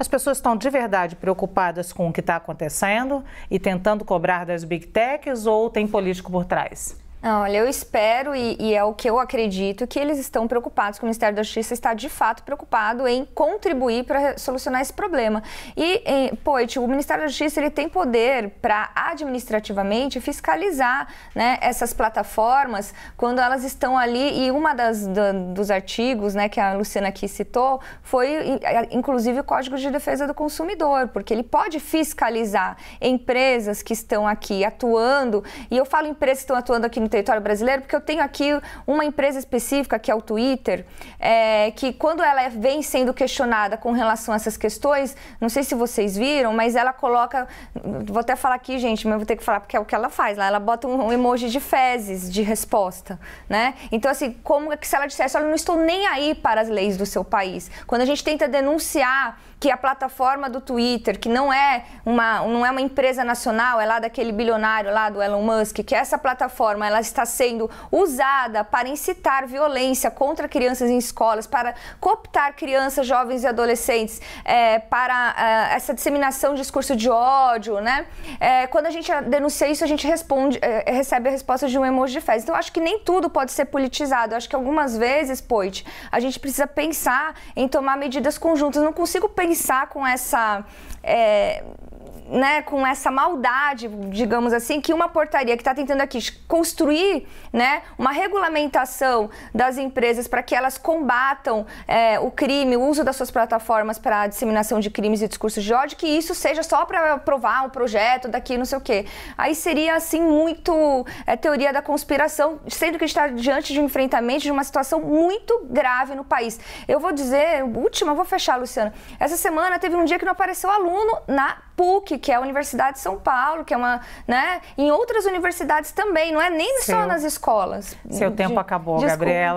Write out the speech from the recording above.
As pessoas estão de verdade preocupadas com o que está acontecendo e tentando cobrar das big techs ou tem político por trás? Ah, olha, eu espero e, e, é o que eu acredito que eles estão preocupados, que o Ministério da Justiça está de fato preocupado em contribuir para solucionar esse problema. E, em, Poit, o Ministério da Justiça ele tem poder para administrativamente fiscalizar né, essas plataformas quando elas estão ali. E uma das da, dos artigos, né, que a Luciana aqui citou, foi inclusive o Código de Defesa do Consumidor, porque ele pode fiscalizar empresas que estão aqui atuando. E eu falo empresas que estão atuando aqui no no território brasileiro, porque eu tenho aqui uma empresa específica, que é o Twitter, é, que quando ela é, vem sendo questionada com relação a essas questões, não sei se vocês viram, mas ela coloca, vou até falar aqui, gente, mas vou ter que falar porque é o que ela faz lá, ela bota um emoji de fezes de resposta, né? Então, assim, como é que se ela dissesse, olha, não estou nem aí para as leis do seu país. Quando a gente tenta denunciar que a plataforma do Twitter, que não é uma, não é uma empresa nacional, é lá daquele bilionário lá do Elon Musk, que é essa plataforma, ela ela está sendo usada para incitar violência contra crianças em escolas, para cooptar crianças, jovens e adolescentes é, para é, essa disseminação de discurso de ódio, né? É, quando a gente denuncia isso, a gente responde, é, recebe a resposta de um emoji de fezes. Então, acho que nem tudo pode ser politizado. Eu acho que algumas vezes, Poit, a gente precisa pensar em tomar medidas conjuntas. Eu não consigo pensar com essa. É, né, com essa maldade, digamos assim, que uma portaria que está tentando aqui construir né, uma regulamentação das empresas para que elas combatam é, o crime, o uso das suas plataformas para a disseminação de crimes e discursos de ódio, que isso seja só para aprovar um projeto daqui, não sei o quê. Aí seria, assim, muito é, teoria da conspiração, sendo que está diante de um enfrentamento de uma situação muito grave no país. Eu vou dizer, última, vou fechar, Luciana. Essa semana teve um dia que não apareceu aluno na PUC, que é a Universidade de São Paulo, que é uma, né? Em outras universidades também, não é nem seu, só nas escolas. Seu de, tempo acabou, de, Gabriela.